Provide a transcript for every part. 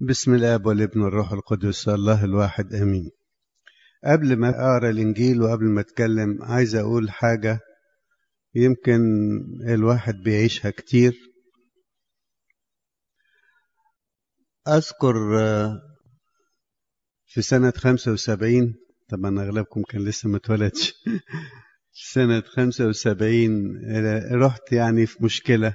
بسم الاب والابن والروح القدس الله الواحد امين قبل ما اقرا الانجيل وقبل ما اتكلم عايز اقول حاجه يمكن الواحد بيعيشها كتير اذكر آه، في سنة خمسة وسبعين طبعا أغلبكم كان لسه متولدش سنة خمسة وسبعين آه، رحت يعني في مشكلة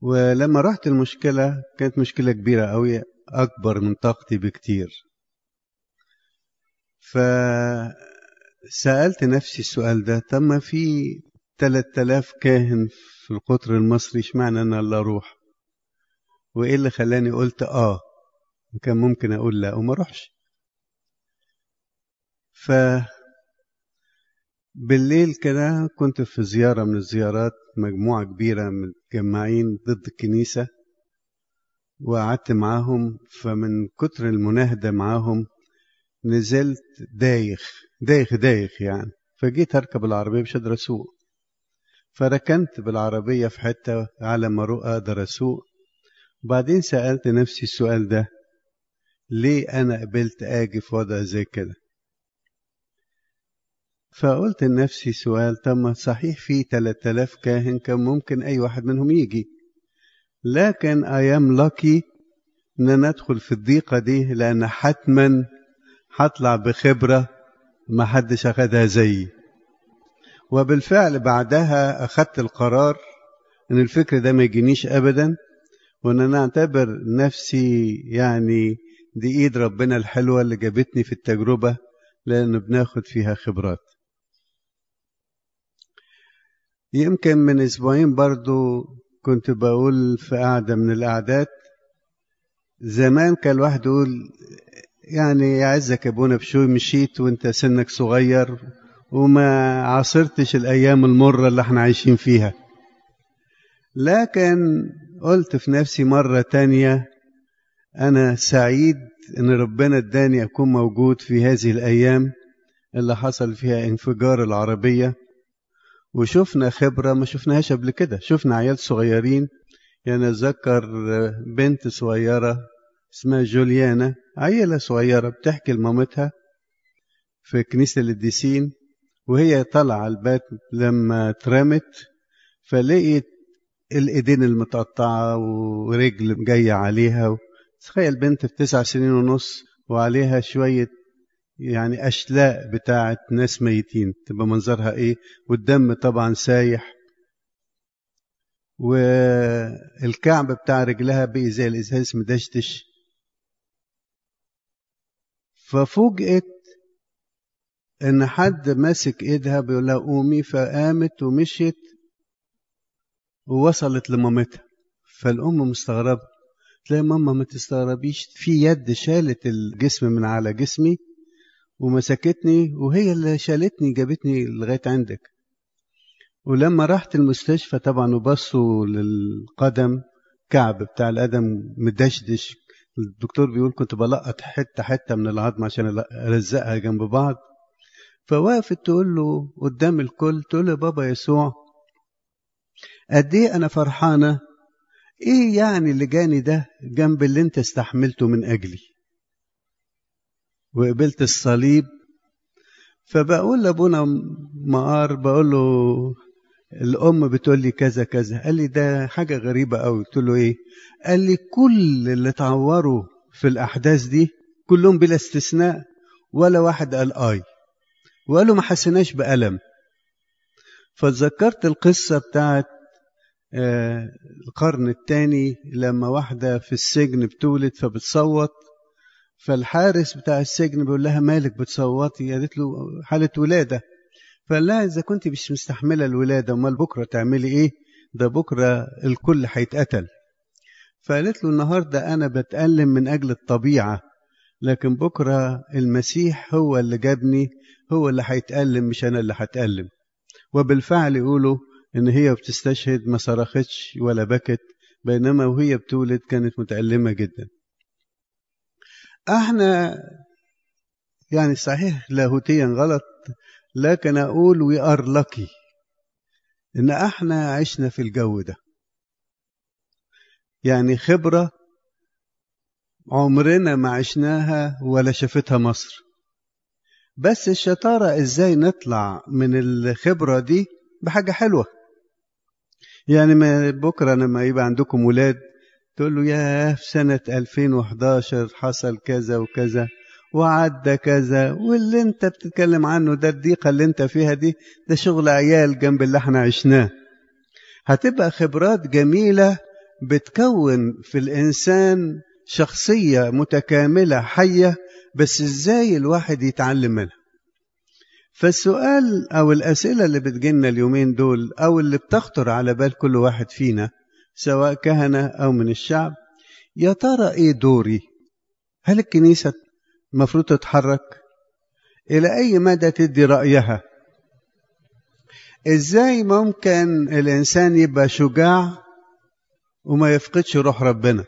ولما رحت المشكلة كانت مشكلة كبيرة أوي أكبر من طاقتي بكتير فسألت نفسي السؤال ده طب ما في 3000 كاهن في القطر المصري اشمعنى أنا اللي أروح وإيه اللي خلاني قلت آه كان ممكن أقول لا وما أروحش ف بالليل كده كنت في زيارة من الزيارات مجموعة كبيرة متجمعين ضد الكنيسة وقعدت معاهم فمن كتر المناهدة معاهم نزلت دايخ دايخ دايخ يعني فجيت أركب العربية مش قادر أسوق فركنت بالعربية في حتة على ما أروح أقدر أسوق وبعدين سألت نفسي السؤال ده ليه أنا قبلت آجي في وضع زي كده فقلت لنفسي سؤال طب صحيح في 3000 كاهن كان ممكن أي واحد منهم يجي لكن أيام لاكي إن أنا أدخل في الضيقة دي لأن حتما هطلع بخبرة ما حدش أخدها زيي وبالفعل بعدها أخدت القرار إن الفكر ده ما يجينيش أبدا وإن أنا أعتبر نفسي يعني دي إيد ربنا الحلوة اللي جابتني في التجربة لأنه بناخد فيها خبرات يمكن من اسبوعين برضو كنت بقول في قعده من القعدات زمان كان الواحد يقول يعني يعزك يا ابونا بشوي مشيت وانت سنك صغير وما عاصرتش الايام المره اللي احنا عايشين فيها لكن قلت في نفسي مره تانيه انا سعيد ان ربنا اداني اكون موجود في هذه الايام اللي حصل فيها انفجار العربيه وشفنا خبرة ما شفناهاش قبل كده شفنا عيال صغيرين يعني أتذكر آه، بنت صغيرة اسمها جوليانا عيلة صغيرة بتحكي لمامتها في كنيسة الديسين وهي طالعة على البيت لما اترمت فلقيت الإيدين المتقطعة ورجل جاية عليها تخيل بنت في تسع سنين ونص وعليها شوية يعني أشلاء بتاعت ناس ميتين تبقى منظرها إيه والدم طبعا سايح والكعب بتاع رجلها بقي زي الإزاز مدشدش ففوجئت إن حد ماسك إيدها بيقول لها قومي فقامت ومشيت ووصلت لمامتها فالأم مستغربة تلاقي ماما ما تستغربيش في يد شالت الجسم من على جسمي ومسكتني وهي اللي شالتني جابتني لغايه عندك ولما رحت المستشفى طبعا وبصوا للقدم كعب بتاع القدم مدشدش الدكتور بيقول كنت بلقط حته حته من العظم عشان الزقها جنب بعض فوقفت تقول له قدام الكل تقول له بابا يسوع قد ايه انا فرحانه ايه يعني اللي جاني ده جنب اللي انت استحملته من اجلي وقبلت الصليب فبقول لابونا مقار بقول له الام بتقول لي كذا كذا قال لي ده حاجه غريبه قوي قلت له ايه قال لي كل اللي اتعوروا في الاحداث دي كلهم بلا استثناء ولا واحد قال اي وقالوا ما حسيناش بالم فتذكرت القصه بتاعت آه، القرن الثاني لما واحده في السجن بتولد فبتصوت فالحارس بتاع السجن بيقول لها مالك بتصوتي قالت له حالة ولادة فقال لها إذا كنت مش مستحملة الولادة أمال بكرة تعملي إيه ده بكرة الكل هيتقتل فقالت له النهاردة أنا بتألم من أجل الطبيعة لكن بكرة المسيح هو اللي جابني هو اللي هيتألم مش أنا اللي هتألم وبالفعل يقولوا إن هي بتستشهد ما صرختش ولا بكت بينما وهي بتولد كانت متألمة جدا احنا يعني صحيح لاهوتيا غلط لكن اقول وي ار لاكي ان احنا عشنا في الجو ده يعني خبره عمرنا ما عشناها ولا شافتها مصر بس الشطاره ازاي نطلع من الخبره دي بحاجه حلوه يعني ما بكره لما يبقى عندكم ولاد تقول له ياه في سنة 2011 حصل كذا وكذا وعدى كذا واللي انت بتتكلم عنه ده الضيقة اللي انت فيها دي ده شغل عيال جنب اللي احنا عشناه هتبقى خبرات جميلة بتكون في الإنسان شخصية متكاملة حية بس إزاي الواحد يتعلم منها فالسؤال أو الأسئلة اللي بتجينا اليومين دول أو اللي بتخطر على بال كل واحد فينا سواء كهنة أو من الشعب يا ترى إيه دوري هل الكنيسة المفروض تتحرك إلى أي مدى تدي رأيها إزاي ممكن الإنسان يبقى شجاع وما يفقدش روح ربنا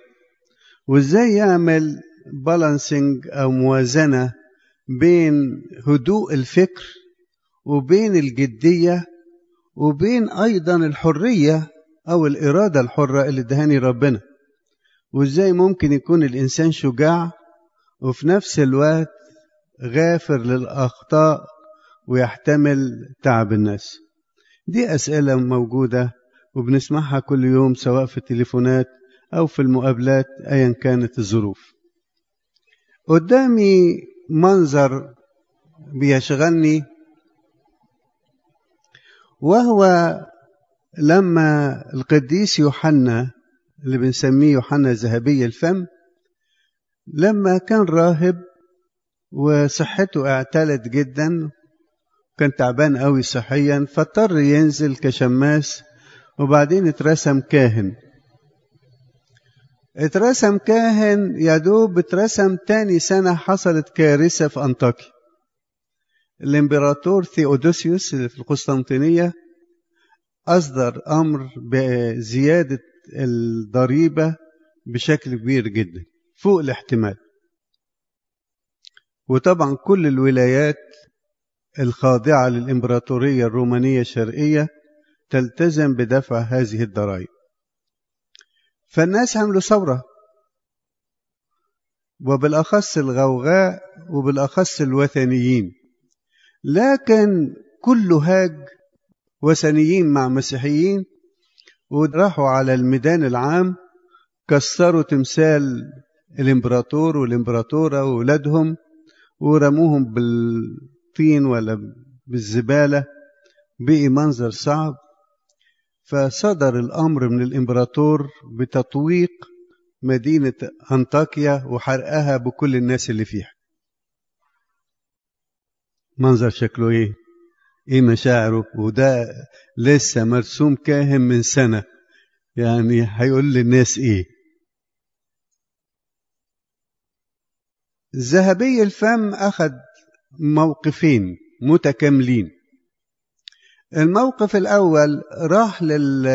وإزاي يعمل بالانسنج أو موازنة بين هدوء الفكر وبين الجدية وبين أيضا الحرية أو الإرادة الحرة اللي ادهاني ربنا وإزاي ممكن يكون الإنسان شجاع وفي نفس الوقت غافر للأخطاء ويحتمل تعب الناس دي أسئلة موجودة وبنسمعها كل يوم سواء في التليفونات أو في المقابلات أيا كانت الظروف قدامي منظر بيشغلني وهو لما القديس يوحنا اللي بنسميه يوحنا الذهبي الفم لما كان راهب وصحته اعتلت جدا كان تعبان قوي صحيا فاضطر ينزل كشماس وبعدين اترسم كاهن اترسم كاهن يا دوب اترسم تاني سنة حصلت كارثة في أنطاكيا الإمبراطور ثيودوسيوس اللي في القسطنطينية أصدر أمر بزيادة الضريبة بشكل كبير جدا فوق الاحتمال وطبعا كل الولايات الخاضعة للإمبراطورية الرومانية الشرقية تلتزم بدفع هذه الضرائب فالناس عملوا ثورة وبالأخص الغوغاء وبالأخص الوثنيين لكن كل هاج وثنيين مع مسيحيين وراحوا على الميدان العام كسروا تمثال الامبراطور والامبراطوره وولادهم ورموهم بالطين ولا بالزباله بقي منظر صعب فصدر الامر من الامبراطور بتطويق مدينه انطاكيا وحرقها بكل الناس اللي فيها منظر شكله ايه ايه مشاعره وده لسه مرسوم كاهن من سنه يعني هيقول للناس ايه ذهبي الفم اخذ موقفين متكاملين الموقف الاول راح لل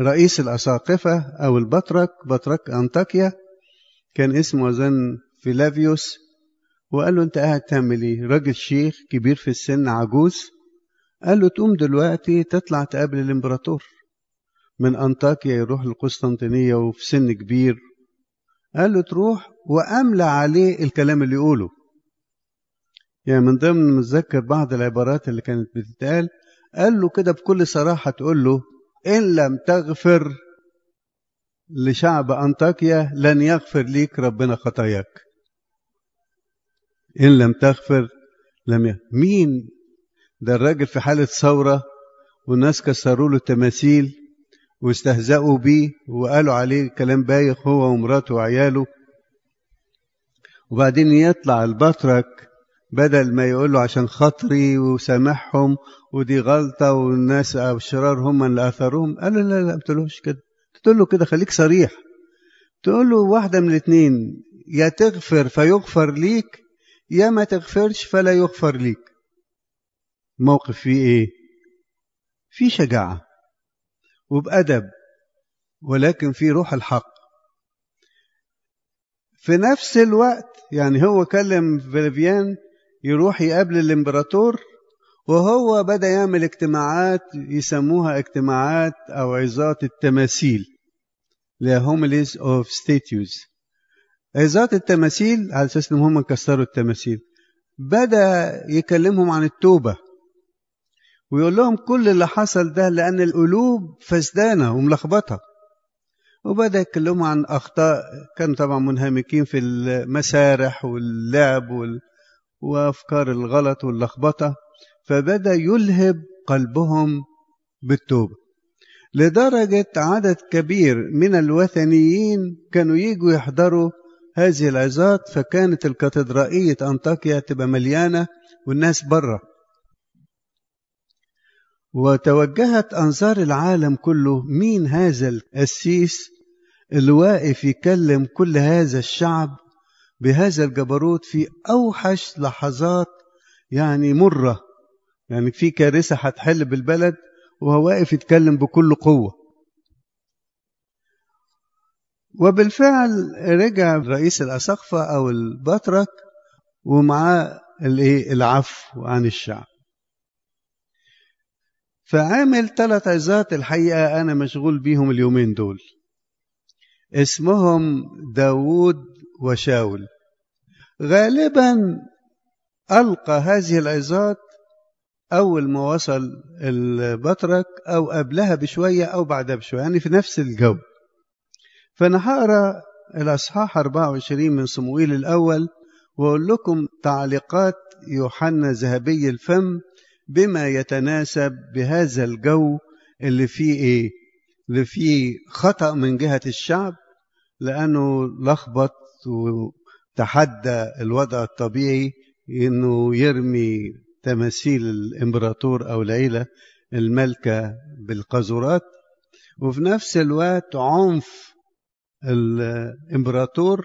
رئيس الأساقفة أو البطرك بطرك أنطاكيا كان اسمه أظن فيلافيوس وقال له انت قاعد تعمل ايه راجل شيخ كبير في السن عجوز قال له تقوم دلوقتي تطلع تقابل الامبراطور من انطاكيا يروح القسطنطينيه وفي سن كبير قال له تروح واملى عليه الكلام اللي يقوله يعني من ضمن متذكر بعض العبارات اللي كانت بتتقال قال له كده بكل صراحه تقول له ان لم تغفر لشعب انطاكيا لن يغفر ليك ربنا خطاياك إن لم تغفر لم يغفر. مين ده الراجل في حالة ثورة والناس كسروا له التماثيل واستهزأوا بيه وقالوا عليه كلام بايخ هو ومراته وعياله وبعدين يطلع البطرك بدل ما يقول له عشان خاطري وسامحهم ودي غلطة والناس الشرار هم اللي أثرهم قال له لا لا ما تقولوش كده تقول له كده خليك صريح تقول له واحدة من الاتنين يا تغفر فيغفر ليك يا ما تغفرش فلا يغفر ليك موقف فيه ايه في شجاعه وبادب ولكن في روح الحق في نفس الوقت يعني هو كلم فلافيان يروح يقابل الامبراطور وهو بدا يعمل اجتماعات يسموها اجتماعات او عظات التماثيل لا هومليز اوف statues ذات التماثيل على اساس انهم هم كسروا التماثيل بدا يكلمهم عن التوبه ويقول لهم كل اللي حصل ده لان القلوب فسدانه وملخبطه وبدا يتكلموا عن اخطاء كانوا طبعا منهمكين في المسارح واللعب وال... وافكار الغلط واللخبطه فبدا يلهب قلبهم بالتوبه لدرجه عدد كبير من الوثنيين كانوا يجوا يحضروا هذه العظات فكانت الكاتدرائية أنطاكيا تبقى مليانة والناس بره وتوجهت أنظار العالم كله مين هذا القسيس اللي واقف يكلم كل هذا الشعب بهذا الجبروت في أوحش لحظات يعني مرة يعني في كارثة هتحل بالبلد وهو واقف يتكلم بكل قوة وبالفعل رجع رئيس الأسقفة أو البطرك ومعاه الايه العفو عن الشعب فعامل ثلاث عظات الحقيقة أنا مشغول بيهم اليومين دول اسمهم داوود وشاول غالبا ألقى هذه العظات أول ما وصل البطرك أو قبلها بشوية أو بعدها بشوية يعني في نفس الجو فأنا هقرا الأصحاح 24 من صموئيل الأول وأقول لكم تعليقات يوحنا ذهبي الفم بما يتناسب بهذا الجو اللي فيه إيه؟ اللي فيه خطأ من جهة الشعب لأنه لخبط وتحدى الوضع الطبيعي إنه يرمي تماثيل الإمبراطور أو العيلة الملكة بالقاذورات وفي نفس الوقت عنف الامبراطور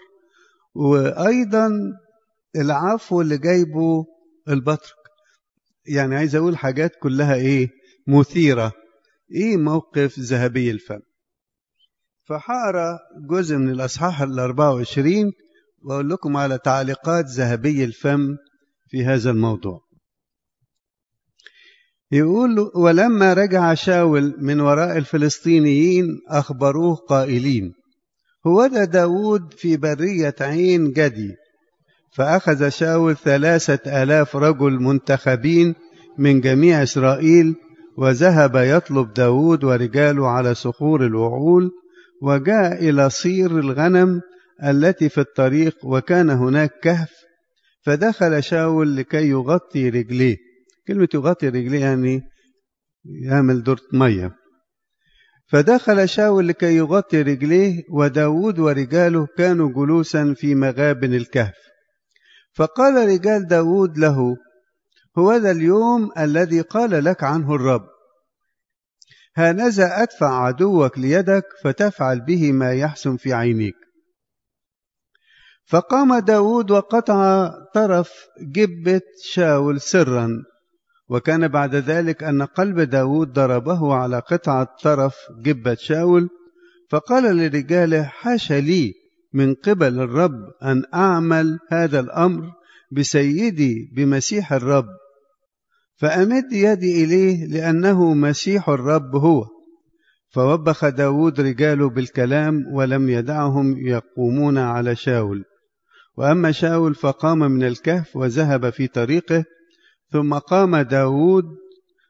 وايضا العفو اللي جايبه البطرك يعني عايز اقول حاجات كلها ايه مثيره ايه موقف ذهبي الفم فحقرا جزء من الاصحاح ال 24 واقول لكم على تعليقات ذهبي الفم في هذا الموضوع يقول ولما رجع شاول من وراء الفلسطينيين اخبروه قائلين وولد داود في برية عين جدي فأخذ شاول ثلاثة آلاف رجل منتخبين من جميع إسرائيل وذهب يطلب داود ورجاله على صخور الوعول وجاء إلى صير الغنم التي في الطريق وكان هناك كهف فدخل شاول لكي يغطي رجليه كلمة يغطي رجليه يعني يعمل دورة مية فدخل شاول لكي يغطي رجليه وداود ورجاله كانوا جلوسا في مغابن الكهف فقال رجال داود له هوذا اليوم الذي قال لك عنه الرب هانذا أدفع عدوك ليدك فتفعل به ما يحسن في عينيك فقام داود وقطع طرف جبة شاول سرا وكان بعد ذلك أن قلب داود ضربه على قطعة طرف جبة شاول فقال لرجاله حاش لي من قبل الرب أن أعمل هذا الأمر بسيدي بمسيح الرب فأمد يدي إليه لأنه مسيح الرب هو فوبخ داود رجاله بالكلام ولم يدعهم يقومون على شاول وأما شاول فقام من الكهف وذهب في طريقه ثم قام داود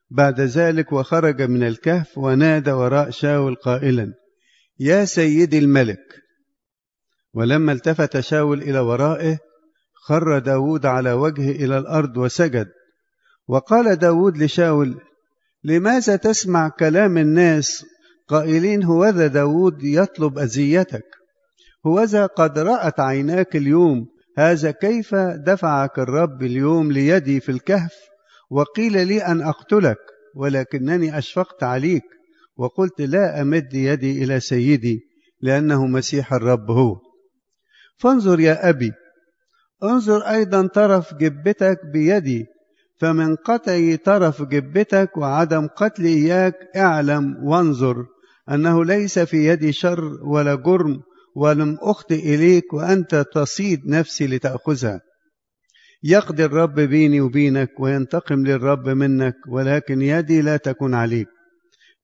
بعد ذلك وخرج من الكهف ونادى وراء شاول قائلا يا سيدي الملك ولما التفت شاول إلى ورائه خر داود على وجهه إلى الأرض وسجد وقال داود لشاول لماذا تسمع كلام الناس قائلين هوذا داود يطلب أذيتك هوذا قد رأت عيناك اليوم هذا كيف دفعك الرب اليوم ليدي في الكهف وقيل لي ان اقتلك ولكنني اشفقت عليك وقلت لا امد يدي الى سيدي لانه مسيح الرب هو فانظر يا ابي انظر ايضا طرف جبتك بيدي فمن قطع طرف جبتك وعدم قتل اياك اعلم وانظر انه ليس في يدي شر ولا جرم ولم أخطئ إليك وأنت تصيد نفسي لتأخذها يقضي الرب بيني وبينك وينتقم للرب منك ولكن يدي لا تكون عليك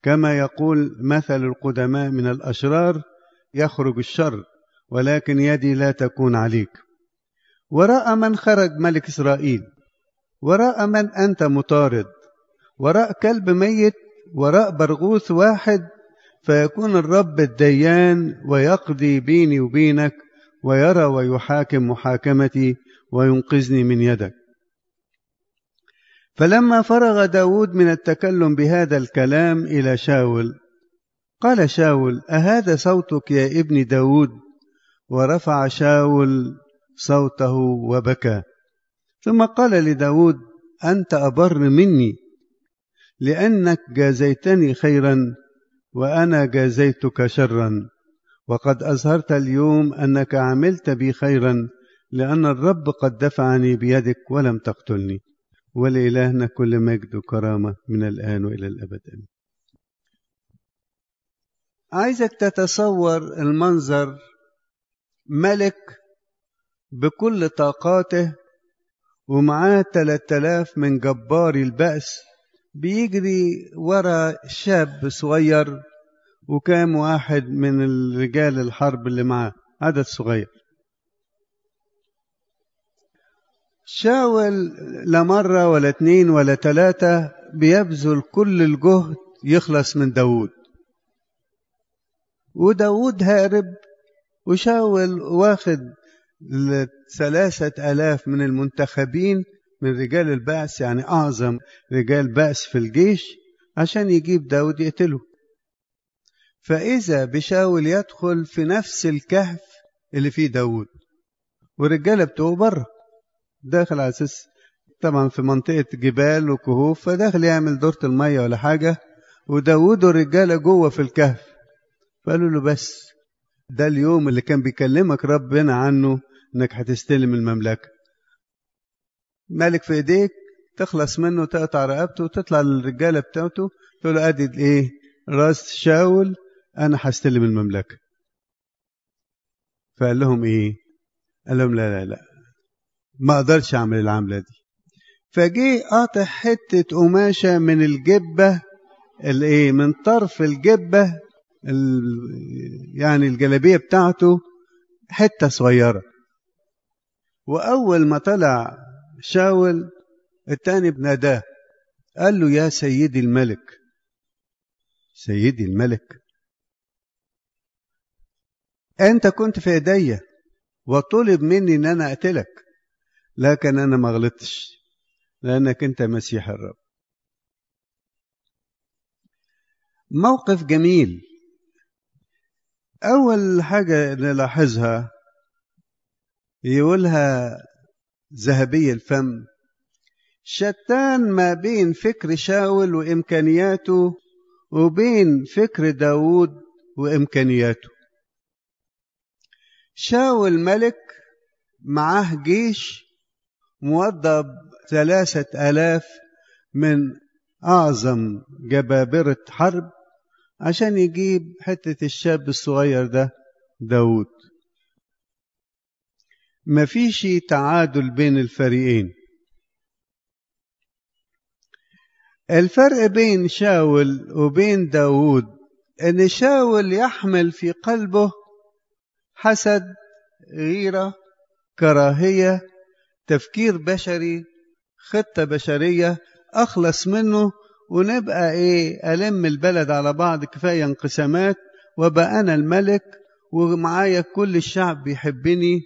كما يقول مثل القدماء من الأشرار يخرج الشر ولكن يدي لا تكون عليك وراء من خرج ملك إسرائيل وراء من أنت مطارد وراء كلب ميت وراء برغوث واحد فيكون الرب الديان ويقضي بيني وبينك ويرى ويحاكم محاكمتي وينقذني من يدك فلما فرغ داود من التكلم بهذا الكلام إلى شاول قال شاول أهذا صوتك يا ابن داود ورفع شاول صوته وبكى ثم قال لداود أنت أبر مني لأنك جازيتني خيرا وأنا جازيتك شرا وقد أظهرت اليوم أنك عملت بي خيرا لأن الرب قد دفعني بيدك ولم تقتلني ولإلهنا كل مجد وكرامة من الآن وإلى الأبد عايزك تتصور المنظر ملك بكل طاقاته ومعاه 3000 من جبار البأس بيجري ورا شاب صغير وكام واحد من رجال الحرب اللي معاه عدد صغير شاول لا مرة ولا اتنين ولا تلاتة بيبذل كل الجهد يخلص من داود وداود هارب وشاول واخد ثلاثة آلاف من المنتخبين من رجال البعث يعني أعظم رجال بعث في الجيش عشان يجيب داود يقتله فإذا بشاول يدخل في نفس الكهف اللي فيه داود والرجالة بتوعه بره داخل على أساس طبعا في منطقة جبال وكهوف فداخل يعمل دورة المية ولا حاجة وداود والرجالة جوه في الكهف فقالوا له بس ده اليوم اللي كان بيكلمك ربنا عنه انك هتستلم المملكه مالك في ايديك تخلص منه تقطع رقبته وتطلع للرجاله بتاعته تقول له ادي الايه راس شاول انا هستلم المملكه فقال لهم ايه قال لهم لا لا لا ما اقدرش اعمل العمله دي فجه قاطع حته قماشه من الجبه الايه من طرف الجبه يعني الجلابيه بتاعته حته صغيره واول ما طلع شاول التاني بناداه قال له يا سيدي الملك سيدي الملك انت كنت في ايديا وطلب مني ان انا اقتلك لكن انا ما غلطتش لانك انت مسيح الرب موقف جميل اول حاجه نلاحظها يقولها ذهبي الفم شتان ما بين فكر شاول وإمكانياته وبين فكر داود وإمكانياته شاول ملك معاه جيش موضب ثلاثة آلاف من أعظم جبابرة حرب عشان يجيب حتة الشاب الصغير ده داود ما فيش تعادل بين الفريقين الفرق بين شاول وبين داوود ان شاول يحمل في قلبه حسد غيره كراهيه تفكير بشري خطه بشريه اخلص منه ونبقى ايه الم البلد على بعض كفايه انقسامات وبقى انا الملك ومعايا كل الشعب بيحبني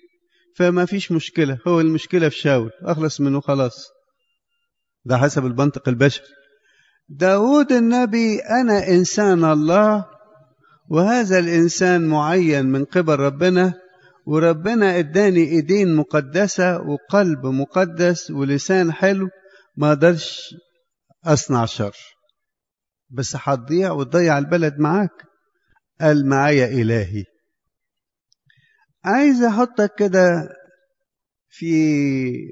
فما فيش مشكلة هو المشكلة في شاول أخلص منه خلاص ده حسب المنطق البشري داود النبي أنا إنسان الله وهذا الإنسان معين من قبل ربنا وربنا اداني ايدين مقدسة وقلب مقدس ولسان حلو ما اقدرش اصنع شر بس هتضيع وتضيع البلد معاك قال معايا الهي عايز احطك كده في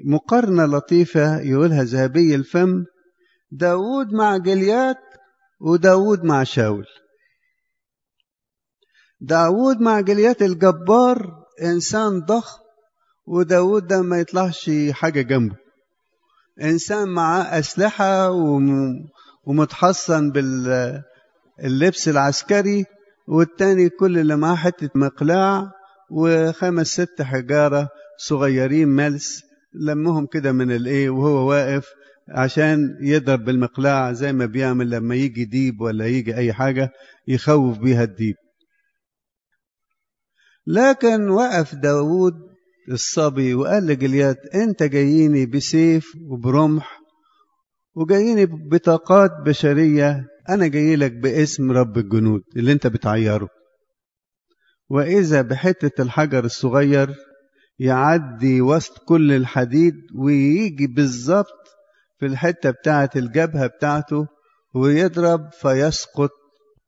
مقارنة لطيفة يقولها ذهبي الفم داود مع جليات وداود مع شاول داود مع جليات الجبار إنسان ضخم وداود ده ما يطلعش حاجة جنبه إنسان معاه أسلحة ومتحصن باللبس العسكري والتاني كل اللي معاه حتة مقلاع وخمس ست حجارة صغيرين ملس لمهم كده من الايه وهو واقف عشان يضرب بالمقلاع زي ما بيعمل لما يجي ديب ولا يجي اي حاجة يخوف بيها الديب لكن وقف داود الصبي وقال لجليات انت جاييني بسيف وبرمح وجاييني بطاقات بشرية انا جايلك باسم رب الجنود اللي انت بتعيره وإذا بحتة الحجر الصغير يعدي وسط كل الحديد ويجي بالظبط في الحتة بتاعة الجبهة بتاعته ويضرب فيسقط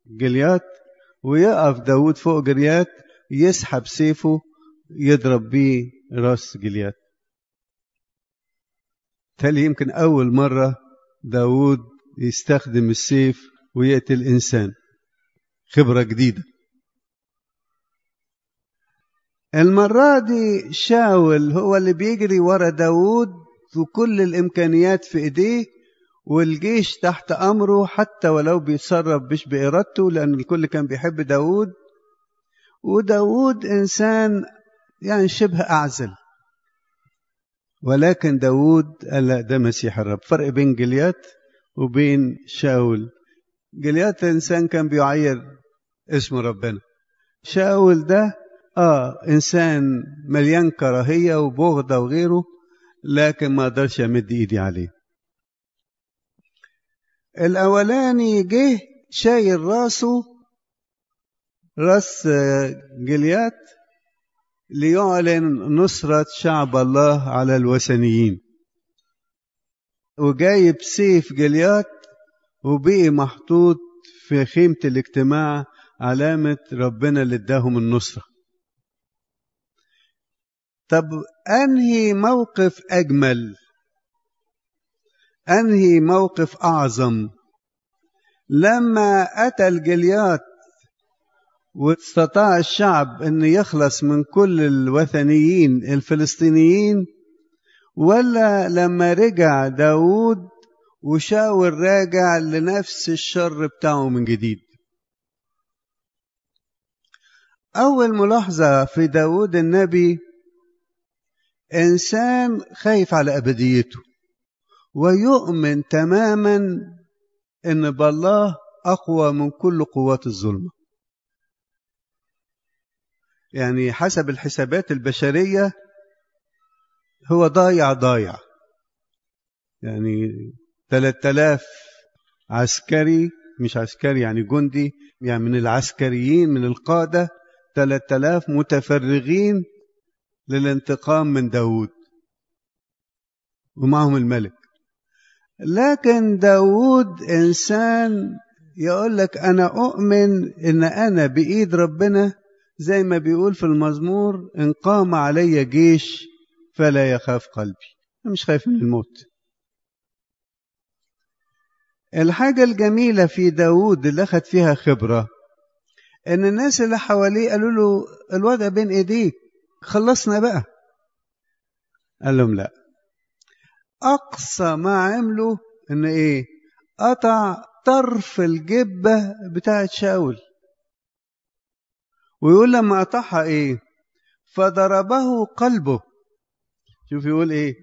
جليات ويقف داود فوق جليات يسحب سيفه يضرب بيه راس جليات تالي يمكن أول مرة داود يستخدم السيف ويقتل إنسان خبرة جديدة المرة دي شاول هو اللي بيجري ورا داود وكل الإمكانيات في إيديه والجيش تحت أمره حتى ولو بيتصرف مش بإرادته لأن الكل كان بيحب داود وداود إنسان يعني شبه أعزل ولكن داود قال لا ده مسيح الرب فرق بين جليات وبين شاول جليات إنسان كان بيعير اسم ربنا شاول ده اه انسان مليان كراهيه وبغضه وغيره لكن ما قدرش امد ايدي عليه الاولاني جه شايل راسه راس آه، جليات ليعلن نصرة شعب الله على الوثنيين وجايب سيف جليات وبقي محطوط في خيمة الاجتماع علامة ربنا اللي اداهم النصرة طب أنهي موقف أجمل أنهي موقف أعظم لما أتى الجليات واستطاع الشعب أن يخلص من كل الوثنيين الفلسطينيين ولا لما رجع داود وشاور راجع لنفس الشر بتاعه من جديد أول ملاحظة في داود النبي إنسان خايف على أبديته ويؤمن تماما إن بالله أقوى من كل قوات الظلمة يعني حسب الحسابات البشرية هو ضايع ضايع يعني 3000 عسكري مش عسكري يعني جندي يعني من العسكريين من القادة 3000 متفرغين للانتقام من داود ومعهم الملك لكن داود إنسان يقول لك أنا أؤمن إن أنا بإيد ربنا زي ما بيقول في المزمور إن قام علي جيش فلا يخاف قلبي أنا مش خايف من الموت الحاجة الجميلة في داود اللي أخد فيها خبرة إن الناس اللي حواليه قالوا له الوضع بين إيديك خلصنا بقى قال لهم لا اقصى ما عملوا ان ايه قطع طرف الجبه بتاعه شاول ويقول لما قطعها ايه فضربه قلبه شوف يقول ايه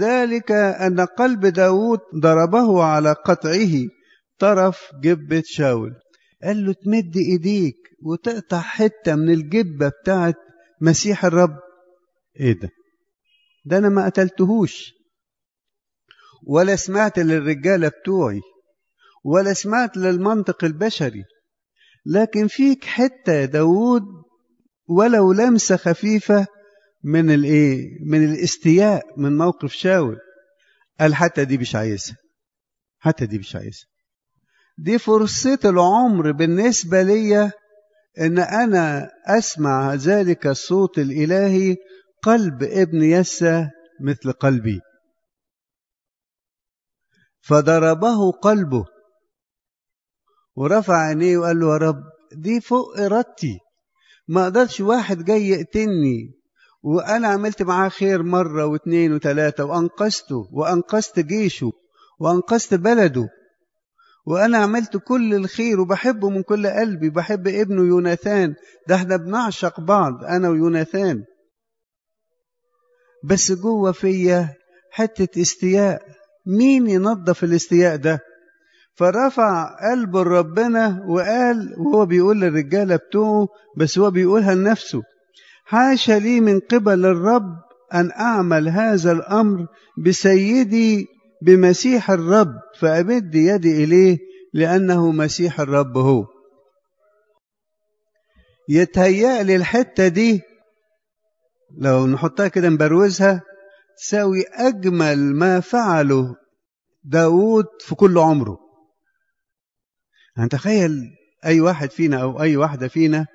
ذلك ان قلب داوود ضربه على قطعه طرف جبه شاول قال له تمد ايديك وتقطع حته من الجبه بتاعت مسيح الرب ايه ده ده انا ما قتلتهوش ولا سمعت للرجاله بتوعي ولا سمعت للمنطق البشري لكن فيك حته يا داوود ولو لمسه خفيفه من الايه من الاستياء من موقف شاول قال حتى دي مش عايزها حتى دي مش عايزها دي فرصه العمر بالنسبه ليا ان انا اسمع ذلك الصوت الالهي قلب ابن يسى مثل قلبي فضربه قلبه ورفع عينيه وقال له يا رب دي فوق ارادتي ما اقدرش واحد جاي يقتلني وانا عملت معاه خير مره واثنين وثلاثه وانقذته وانقذت جيشه وانقذت بلده وانا عملت كل الخير وبحبه من كل قلبي بحب ابنه يوناثان ده احنا بنعشق بعض انا ويوناثان بس جوه فيا حته استياء مين ينظف الاستياء ده فرفع قلبه لربنا وقال وهو بيقول للرجاله بتوعه بس هو بيقولها لنفسه حاشا لي من قبل الرب ان اعمل هذا الامر بسيدي بمسيح الرب فأمد يدي إليه لأنه مسيح الرب هو يتهيأ لي الحتة دي لو نحطها كده نبروزها تساوي أجمل ما فعله داود في كل عمره هنتخيل يعني أي واحد فينا أو أي واحدة فينا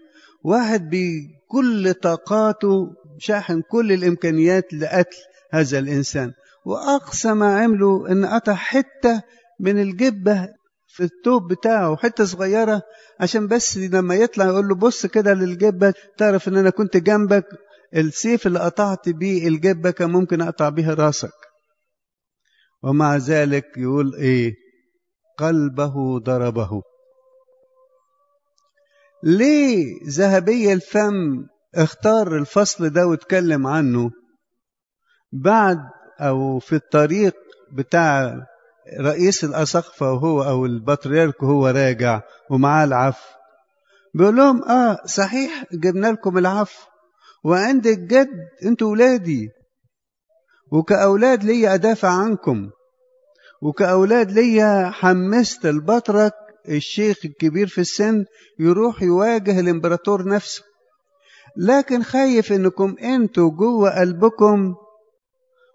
واحد بكل طاقاته شاحن كل الإمكانيات لقتل هذا الإنسان وأقصى ما عمله إن قطع حتة من الجبة في التوب بتاعه حتة صغيرة عشان بس لما يطلع يقول له بص كده للجبة تعرف إن أنا كنت جنبك السيف اللي قطعت بيه الجبة كان ممكن أقطع بيها راسك ومع ذلك يقول إيه قلبه ضربه ليه ذهبية الفم اختار الفصل ده واتكلم عنه بعد او في الطريق بتاع رئيس الاسقفه وهو او البطريرك وهو راجع ومعاه العفو بيقول لهم اه صحيح جبنا لكم العفو وعند الجد انتوا ولادي وكاولاد ليا ادافع عنكم وكاولاد ليا حمست البطرك الشيخ الكبير في السن يروح يواجه الامبراطور نفسه لكن خايف انكم انتوا جوه قلبكم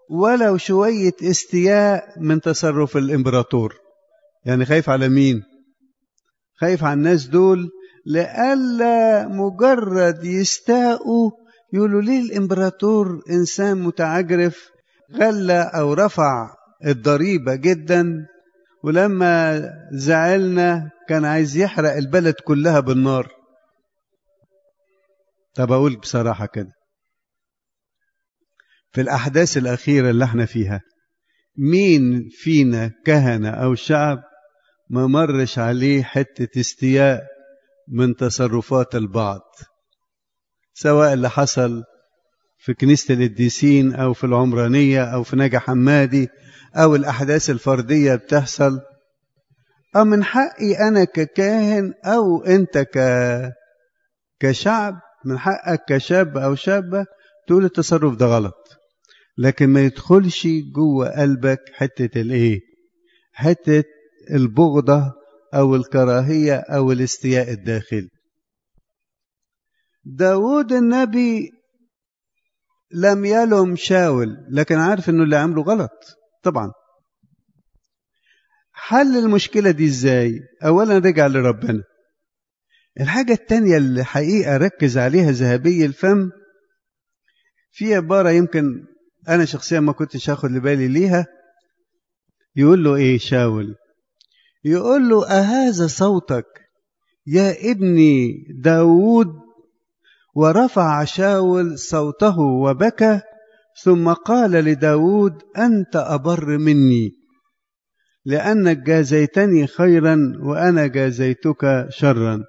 ولو شوية استياء من تصرف الإمبراطور يعني خايف على مين خايف على الناس دول لألا مجرد يستاءوا يقولوا ليه الإمبراطور إنسان متعجرف غلى أو رفع الضريبة جدا ولما زعلنا كان عايز يحرق البلد كلها بالنار طب أقول بصراحة كده في الأحداث الأخيرة اللي احنا فيها مين فينا كهنة أو شعب ما مرش عليه حتة استياء من تصرفات البعض سواء اللي حصل في كنيسة القديسين أو في العمرانية أو في نجا حمادي أو الأحداث الفردية بتحصل أو من حقي أنا ككاهن أو أنت ك... كشعب من حقك كشاب أو شابة تقول التصرف ده غلط لكن ما يدخلش جوه قلبك حتة الايه حتة البغضة أو الكراهية أو الاستياء الداخلي داود النبي لم يلم شاول لكن عارف انه اللي عمله غلط طبعا حل المشكلة دي ازاي اولا رجع لربنا الحاجة التانية اللي حقيقة ركز عليها ذهبي الفم في عبارة يمكن انا شخصيا ما كنتش هاخد لبالي ليها يقول له ايه شاول يقول له اهذا صوتك يا ابني داود ورفع شاول صوته وبكى ثم قال لداود انت ابر مني لانك جازيتني خيرا وانا جازيتك شرا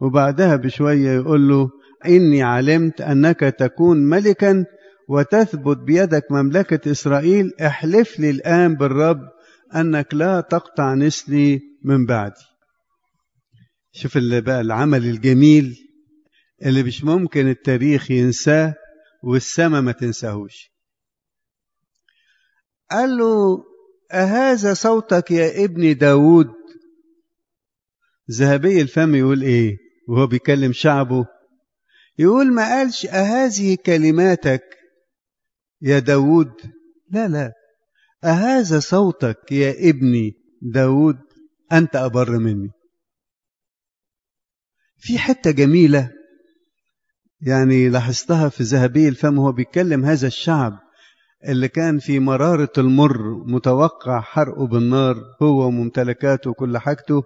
وبعدها بشويه يقول له اني علمت انك تكون ملكا وتثبت بيدك مملكة إسرائيل احلف لي الآن بالرب أنك لا تقطع نسلي من بعدي شوف اللي بقى العمل الجميل اللي مش ممكن التاريخ ينساه والسماء ما تنساهوش قال له أهذا صوتك يا ابن داود ذهبي الفم يقول ايه وهو بيكلم شعبه يقول ما قالش أهذه كلماتك يا داود لا لا أهذا صوتك يا ابني داود أنت أبر مني في حتة جميلة يعني لاحظتها في ذهبي الفم وهو بيتكلم هذا الشعب اللي كان في مرارة المر متوقع حرقه بالنار هو وممتلكاته وكل حاجته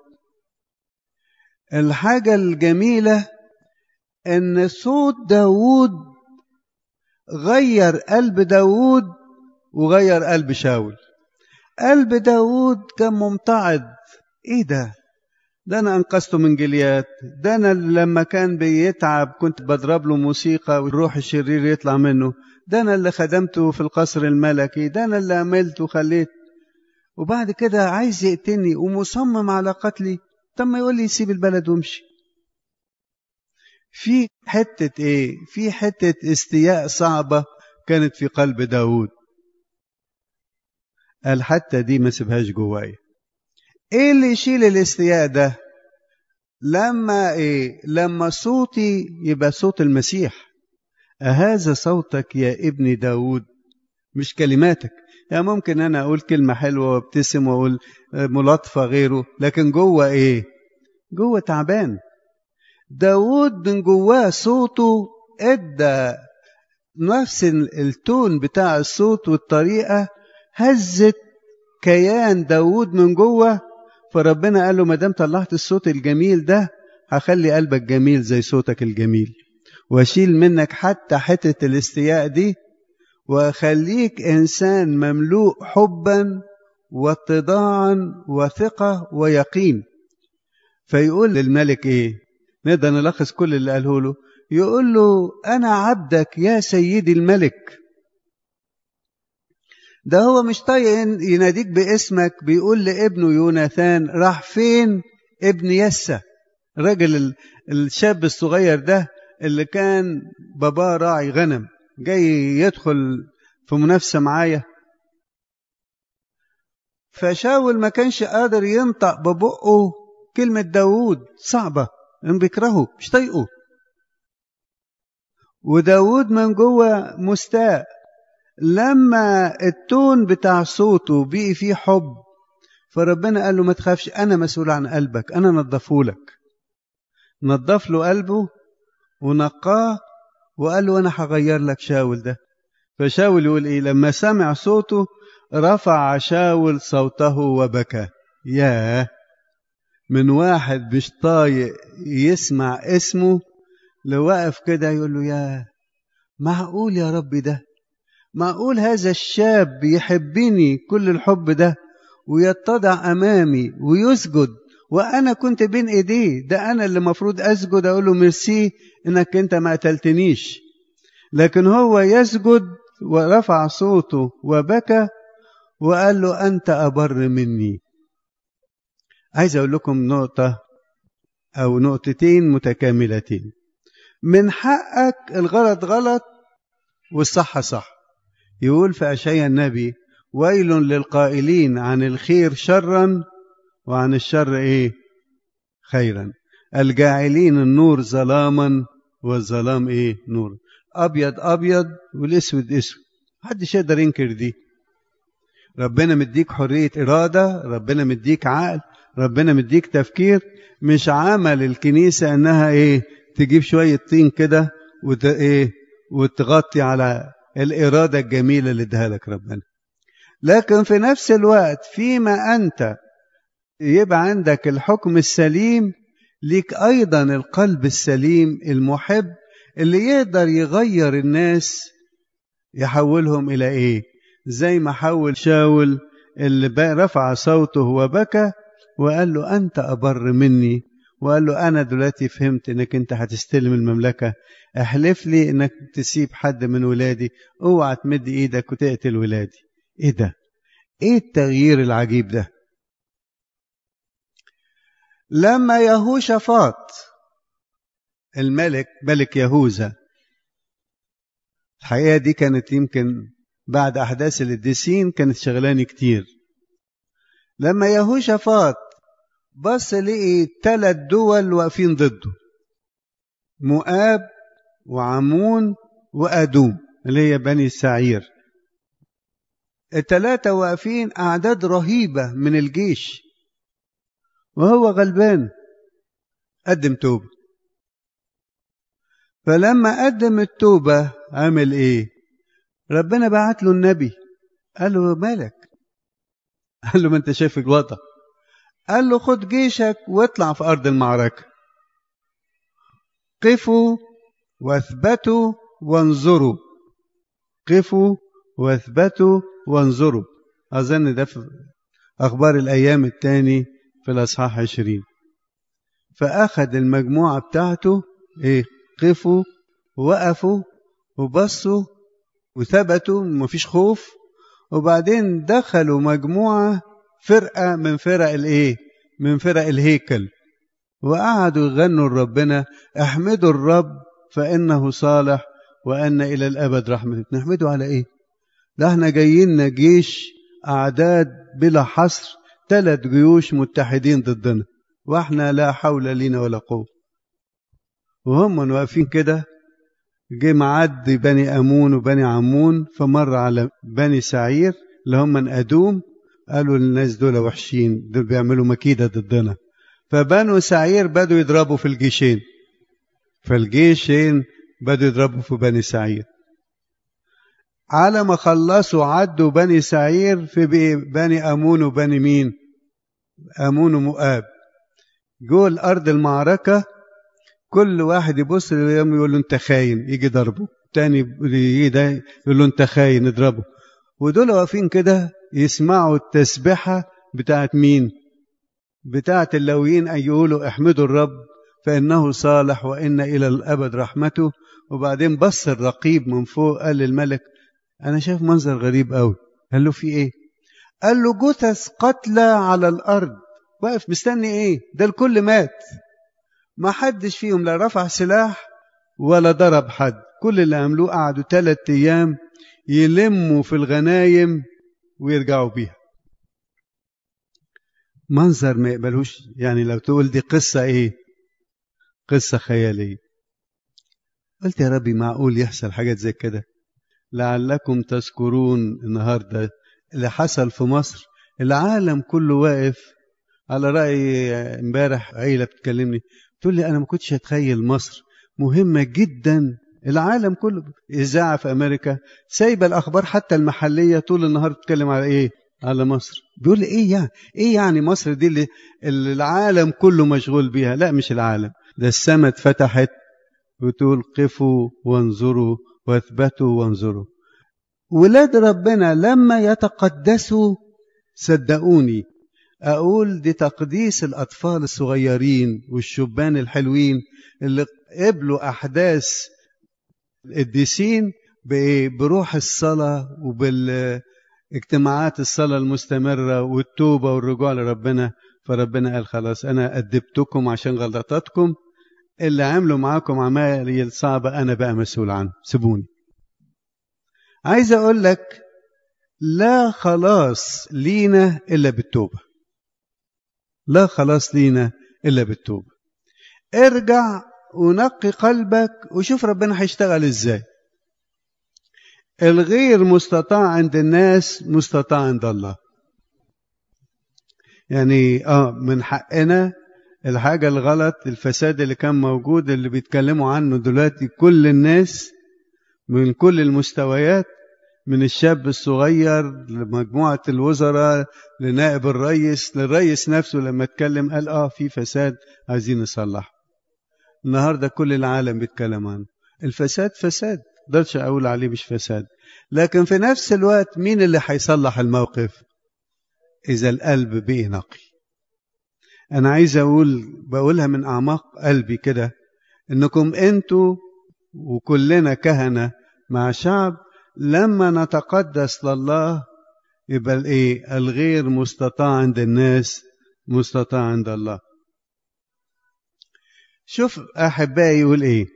الحاجة الجميلة إن صوت داوود غير قلب داوود وغير قلب شاول قلب داوود كان ممتعض ايه ده ده انا انقذته من جليات ده انا لما كان بيتعب كنت بضرب له موسيقى والروح الشرير يطلع منه ده انا اللي خدمته في القصر الملكي ده انا اللي عملت وخليت وبعد كده عايز يقتلني ومصمم على قتلي طب ما يقول لي سيب البلد وامشي في حتة إيه؟ في حتة استياء صعبة كانت في قلب داود قال حتى دي ما سيبهاش جوايا إيه اللي يشيل الاستياء ده؟ لما إيه؟ لما صوتي يبقى صوت المسيح أهذا صوتك يا ابن داود مش كلماتك يعني ممكن أنا أقول كلمة حلوة وابتسم وأقول ملاطفة غيره لكن جوه إيه؟ جوه تعبان داود من جواه صوته ادى نفس التون بتاع الصوت والطريقة هزت كيان داود من جوه فربنا قال له ما دام طلعت الصوت الجميل ده هخلي قلبك جميل زي صوتك الجميل واشيل منك حتى حتة الاستياء دي واخليك انسان مملوء حبا واتضاعا وثقة ويقين فيقول للملك ايه نقدر نلخص كل اللي قاله له يقول له أنا عبدك يا سيدي الملك ده هو مش طايق يناديك باسمك بيقول لابنه يوناثان راح فين ابن يسا الراجل الشاب الصغير ده اللي كان باباه راعي غنم جاي يدخل في منافسة معايا فشاول ما كانش قادر ينطق ببقه كلمة داوود صعبة هم بيكرهوا مش طايقه وداود من جوه مستاء لما التون بتاع صوته بقي فيه حب فربنا قال له ما تخافش انا مسؤول عن قلبك انا لك نضف له قلبه ونقاه وقال له انا هغير لك شاول ده فشاول يقول ايه لما سمع صوته رفع شاول صوته وبكى ياه من واحد مش طايق يسمع اسمه لو وقف كده يقول له يا معقول يا رب ده معقول هذا الشاب يحبني كل الحب ده ويتضع امامي ويسجد وانا كنت بين ايديه ده انا اللي المفروض اسجد اقول له ميرسي انك انت ما قتلتنيش لكن هو يسجد ورفع صوته وبكى وقال له انت ابر مني عايز أقول لكم نقطة أو نقطتين متكاملتين من حقك الغلط غلط والصح صح يقول في أشعيا النبي ويل للقائلين عن الخير شرا وعن الشر إيه خيرا الجاعلين النور ظلاما والظلام إيه نور أبيض أبيض والأسود أسود محدش يقدر ينكر دي ربنا مديك حرية إرادة ربنا مديك عقل ربنا مديك تفكير مش عمل الكنيسة انها ايه تجيب شوية طين كده وت ايه وتغطي على الإرادة الجميلة اللي ادها لك ربنا لكن في نفس الوقت فيما أنت يبقى عندك الحكم السليم ليك أيضا القلب السليم المحب اللي يقدر يغير الناس يحولهم إلى إيه زي ما حول شاول اللي رفع صوته وبكى وقال له أنت أبر مني وقال له أنا دلوقتي فهمت إنك أنت هتستلم المملكة احلف لي إنك تسيب حد من ولادي اوعى تمد إيدك وتقتل ولادي إيه ده؟ إيه التغيير العجيب ده؟ لما يهوشافاط الملك ملك يهوذا الحقيقة دي كانت يمكن بعد أحداث القديسين كانت شغلاني كتير لما يهوشافاط بص لقي ثلاث دول واقفين ضده مؤاب وعمون وأدوم اللي هي بني السعير الثلاثة واقفين أعداد رهيبة من الجيش وهو غلبان قدم توبة فلما قدم التوبة عمل إيه؟ ربنا بعت له النبي قال له مالك؟ قال له ما أنت شايف الوضع قال له خد جيشك واطلع في أرض المعركة قفوا واثبتوا وانظروا قفوا واثبتوا وانظروا أظن ده في أخبار الأيام الثاني في الأصحاح عشرين فأخذ المجموعة بتاعته إيه قفوا وقفوا وبصوا وثبتوا مفيش خوف وبعدين دخلوا مجموعة فرقه من فرق الايه من فرق الهيكل وقعدوا يغنوا لربنا احمدوا الرب فانه صالح وان الى الابد رحمته نحمده على ايه ده احنا جايين جيش اعداد بلا حصر ثلاث جيوش متحدين ضدنا واحنا لا حول لنا ولا قوه وهم واقفين كده جه معدي بني امون وبني عمون فمر على بني سعير اللي هم ادوم قالوا الناس دول وحشين دول بيعملوا مكيدة ضدنا فبنو سعير بدوا يضربوا في الجيشين فالجيشين بدوا يضربوا في بني سعير على ما خلصوا عدوا بني سعير في بني أمون وبني مين أمون ومؤاب جول أرض المعركة كل واحد يبص يقول له أنت خاين يجي ضربه تاني يجي ده يقول له أنت خاين اضربه ودول واقفين كده يسمعوا التسبحة بتاعت مين؟ بتاعت اللاويين أن يقولوا احمدوا الرب فإنه صالح وإن إلى الأبد رحمته وبعدين بص الرقيب من فوق قال للملك أنا شايف منظر غريب قوي قال له في إيه؟ قال له جثث قتلى على الأرض واقف مستني إيه؟ ده الكل مات ما حدش فيهم لا رفع سلاح ولا ضرب حد كل اللي عملوه قعدوا ثلاثة أيام يلموا في الغنايم ويرجعوا بيها منظر ما يقبلوش يعني لو تقول دي قصة ايه قصة خيالية قلت يا ربي معقول يحصل حاجات زي كده لعلكم تذكرون النهاردة اللي حصل في مصر العالم كله واقف على رأي امبارح عيلة بتكلمني تقول لي أنا ما كنتش أتخيل مصر مهمة جدا العالم كله إذاعة في أمريكا سايبة الأخبار حتى المحلية طول النهار تتكلم على إيه؟ على مصر بيقول لي إيه يعني؟ إيه يعني مصر دي اللي العالم كله مشغول بيها؟ لا مش العالم ده السماء اتفتحت وتقول قفوا وانظروا واثبتوا وانظروا ولاد ربنا لما يتقدسوا صدقوني أقول دي تقديس الأطفال الصغيرين والشبان الحلوين اللي قبلوا أحداث القديسين بروح الصلاة وبالاجتماعات الصلاة المستمرة والتوبة والرجوع لربنا فربنا قال خلاص أنا أدبتكم عشان غلطاتكم اللي عملوا معاكم عمايل صعبة أنا بقى مسؤول عنه سيبوني عايز أقول لك لا خلاص لينا إلا بالتوبة لا خلاص لينا إلا بالتوبة ارجع ونقي قلبك وشوف ربنا هيشتغل ازاي الغير مستطاع عند الناس مستطاع عند الله يعني اه من حقنا الحاجة الغلط الفساد اللي كان موجود اللي بيتكلموا عنه دلوقتي كل الناس من كل المستويات من الشاب الصغير لمجموعة الوزراء لنائب الرئيس للرئيس نفسه لما اتكلم قال اه في فساد عايزين نصلحه النهارده كل العالم بيتكلم عنه الفساد فساد مقدرش اقول عليه مش فساد لكن في نفس الوقت مين اللي هيصلح الموقف اذا القلب بقي نقي انا عايز اقول بقولها من اعماق قلبي كده انكم انتوا وكلنا كهنه مع شعب لما نتقدس لله يبقى الايه الغير مستطاع عند الناس مستطاع عند الله شوف أحبائي يقول إيه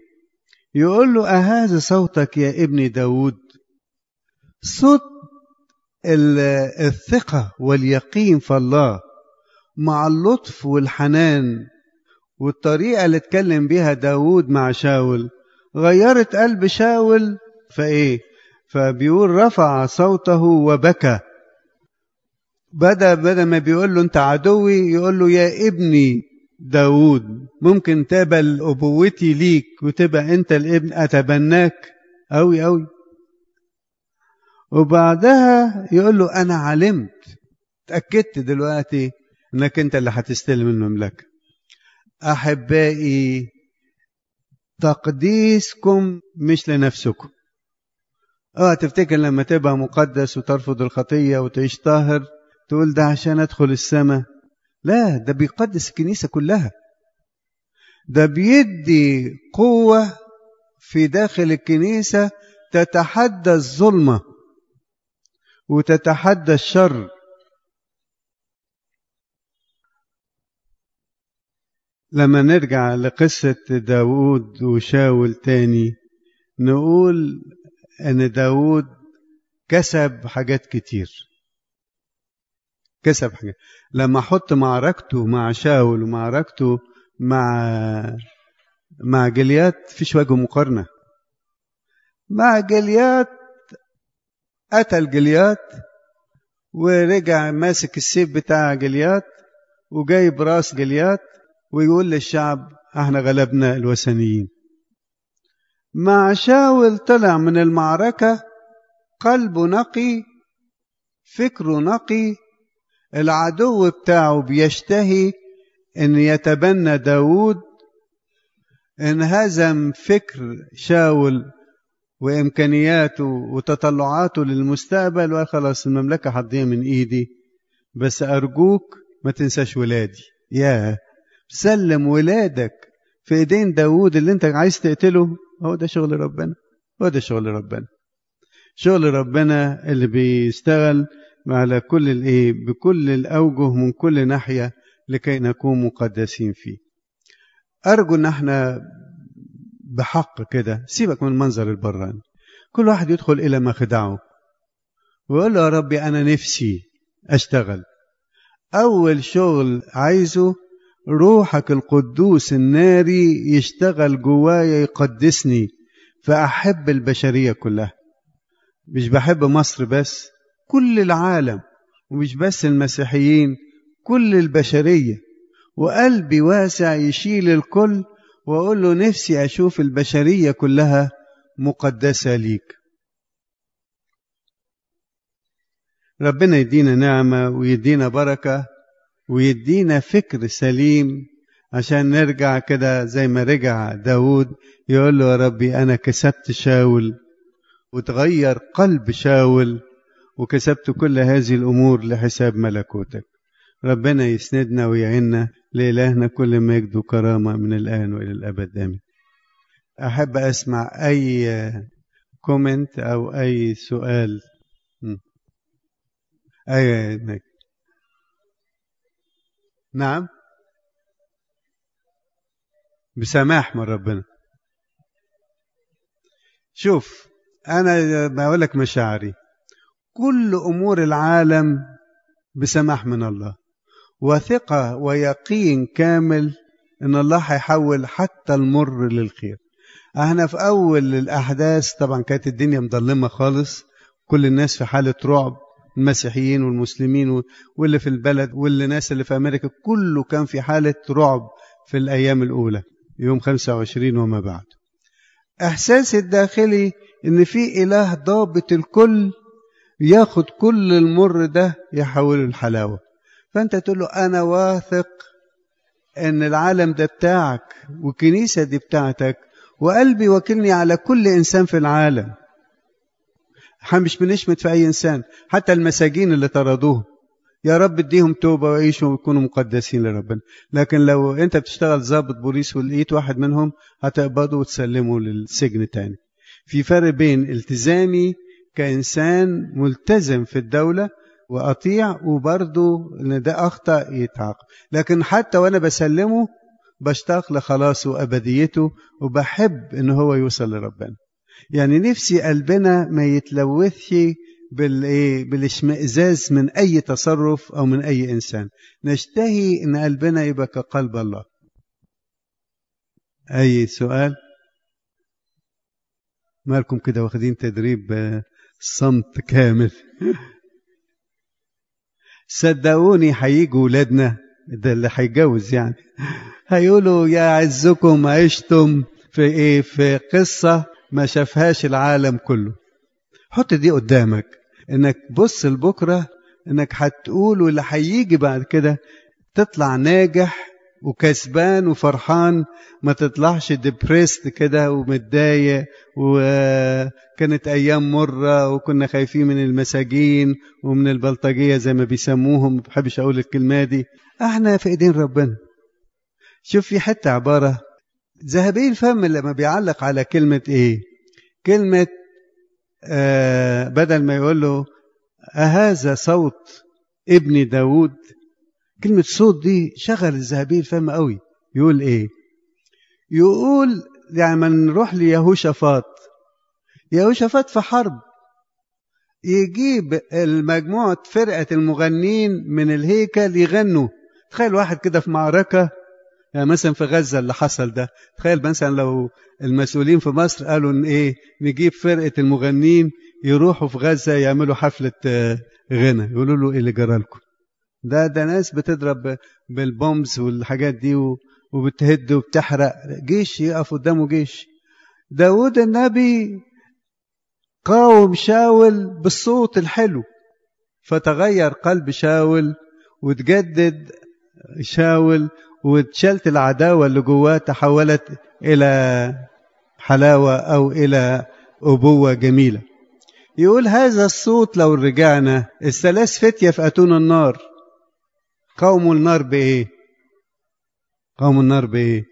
يقول له أهذا صوتك يا ابن داود صوت الثقة واليقين في الله مع اللطف والحنان والطريقة اللي اتكلم بيها داود مع شاول غيرت قلب شاول فإيه فبيقول رفع صوته وبكى بدأ بدل ما بيقول له أنت عدوي يقول له يا ابني داود ممكن تقبل أبوتي ليك وتبقى أنت الابن أتبناك أوي أوي وبعدها يقول له أنا علمت اتأكدت دلوقتي إنك أنت اللي هتستلم المملكة أحبائي تقديسكم مش لنفسكم اه تفتكر لما تبقى مقدس وترفض الخطية وتعيش طاهر تقول ده عشان أدخل السماء لا ده بيقدس الكنيسة كلها ده بيدي قوة في داخل الكنيسة تتحدى الظلمة وتتحدى الشر لما نرجع لقصة داود وشاول تاني نقول أن داود كسب حاجات كتير كسب حاجة لما أحط معركته مع شاول ومعركته مع مع جليات فيش وجه مقارنة مع جليات قتل جليات ورجع ماسك السيف بتاع جليات وجايب راس جليات ويقول للشعب احنا غلبنا الوثنيين مع شاول طلع من المعركة قلبه نقي فكره نقي العدو بتاعه بيشتهي ان يتبنى داود انهزم فكر شاول وامكانياته وتطلعاته للمستقبل وخلاص المملكه هتضيع من ايدي بس ارجوك ما تنساش ولادي يا سلم ولادك في ايدين داوود اللي انت عايز تقتله هو ده شغل ربنا هو ده شغل ربنا شغل ربنا اللي بيشتغل على كل الايه بكل الاوجه من كل ناحيه لكي نكون مقدسين فيه ارجو ان احنا بحق كده سيبك من المنظر البراني كل واحد يدخل الى مخدعه ويقول له يا ربي انا نفسي اشتغل اول شغل عايزه روحك القدوس الناري يشتغل جوايا يقدسني فاحب البشريه كلها مش بحب مصر بس كل العالم ومش بس المسيحيين كل البشرية وقلبي واسع يشيل الكل وأقول له نفسي أشوف البشرية كلها مقدسة ليك ربنا يدينا نعمة ويدينا بركة ويدينا فكر سليم عشان نرجع كده زي ما رجع داود يقول له يا ربي أنا كسبت شاول وتغير قلب شاول وكسبت كل هذه الأمور لحساب ملكوتك ربنا يسندنا ويعيننا لإلهنا كل مجد وكرامة من الآن وإلى الأبد آمين أحب أسمع أي كومنت أو أي سؤال أي نعم بسماح من ربنا شوف أنا بقول لك مشاعري كل امور العالم بسماح من الله وثقه ويقين كامل ان الله هيحول حتى المر للخير احنا في اول الاحداث طبعا كانت الدنيا مظلمه خالص كل الناس في حاله رعب المسيحيين والمسلمين واللي في البلد واللي الناس اللي في امريكا كله كان في حاله رعب في الايام الاولى يوم 25 وما بعد احساسي الداخلي ان في اله ضابط الكل ياخد كل المر ده يحوله الحلاوة فأنت تقول له أنا واثق أن العالم ده بتاعك والكنيسة دي بتاعتك وقلبي وكلني على كل إنسان في العالم احنا مش بنشمت في أي إنسان حتى المساجين اللي طردوهم يا رب اديهم توبة وعيشوا ويكونوا مقدسين لربنا لكن لو انت بتشتغل ظابط بوليس ولقيت واحد منهم هتقبضه وتسلمه للسجن تاني في فرق بين التزامي كإنسان ملتزم في الدولة وأطيع وبرضه إن ده أخطأ يتعاقب لكن حتى وأنا بسلمه بشتاق لخلاصه وأبديته وبحب إن هو يوصل لربنا يعني نفسي قلبنا ما يتلوثش بالايه بالاشمئزاز من اي تصرف او من اي انسان نشتهي ان قلبنا يبقى كقلب الله اي سؤال مالكم كده واخدين تدريب آه، صمت كامل صدقوني هيجوا ولادنا ده اللي هيتجوز يعني هيقولوا يا عزكم عشتم في ايه في قصه ما شافهاش العالم كله حط دي قدامك انك بص لبكره انك هتقول واللي هيجي بعد كده تطلع ناجح وكسبان وفرحان ما تطلعش ديبريست كده ومتضايق وكانت ايام مره وكنا خايفين من المساجين ومن البلطجيه زي ما بيسموهم ما بحبش اقول الكلمه دي احنا في ايدين ربنا شوف في حته عباره ذهبي الفم لما بيعلق على كلمه ايه كلمه آه بدل ما يقول له أهذا صوت ابن داود كلمة صوت دي شغل الذهبي الفم قوي يقول إيه يقول يعني ما نروح ليهوشافاط يهوشافاط في حرب يجيب المجموعة فرقة المغنين من الهيكل يغنوا تخيل واحد كده في معركة يعني مثلا في غزة اللي حصل ده تخيل مثلا لو المسؤولين في مصر قالوا ان ايه نجيب فرقة المغنين يروحوا في غزة يعملوا حفلة آه، غنى يقولوا له ايه اللي جرى لكم ده ده ناس بتضرب بالبومز والحاجات دي وبتهد وبتحرق جيش يقف قدامه جيش داود النبي قاوم شاول بالصوت الحلو فتغير قلب شاول وتجدد شاول واتشالت العداوه اللي جواه تحولت الى حلاوه او الى ابوه جميله يقول هذا الصوت لو رجعنا الثلاث فتيه في اتون النار قوم النار بايه قوم النار بايه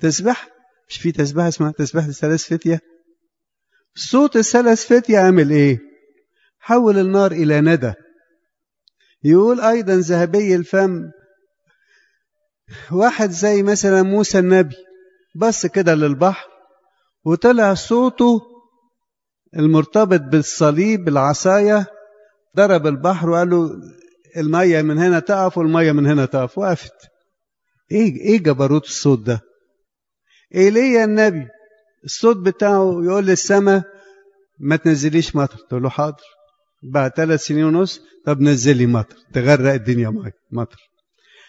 تسبح مش في تسبح اسمها تسبح الثلاث فتية صوت الثلاث فتية عامل ايه حول النار الى ندى يقول ايضا ذهبي الفم واحد زي مثلا موسى النبي بص كده للبحر وطلع صوته المرتبط بالصليب العصايه ضرب البحر وقال له المية من هنا تقف والمية من هنا تقف وقفت ايه ايه جبروت الصوت ده ايليا النبي الصوت بتاعه يقول للسماء ما تنزليش مطر تقول له حاضر بعد ثلاث سنين ونص طب نزلي مطر تغرق الدنيا ميه مطر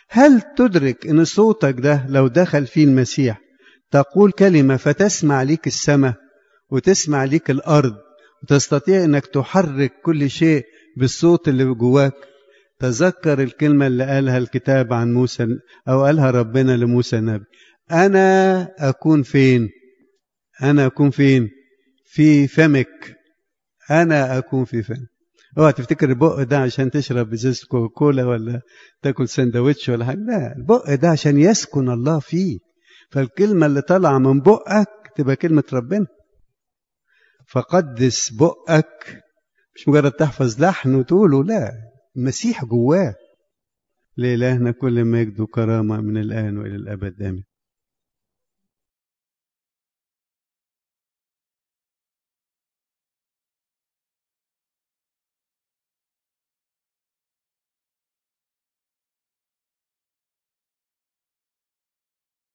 هل تدرك ان صوتك ده لو دخل فيه المسيح تقول كلمه فتسمع ليك السماء وتسمع ليك الارض وتستطيع انك تحرك كل شيء بالصوت اللي جواك تذكر الكلمة اللي قالها الكتاب عن موسى أو قالها ربنا لموسى النبي أنا أكون فين أنا أكون فين في فمك أنا أكون في فمك اوعى تفتكر البق ده عشان تشرب ازازه كوكولا ولا تاكل سندوتش ولا حاجه لا البق ده عشان يسكن الله فيه فالكلمه اللي طالعه من بقك تبقى كلمه ربنا فقدس بقك مش مجرد تحفظ لحن وتقوله لا مسيح جواه لإلهنا كل مجد وكرامة من الآن وإلى الأبد آمين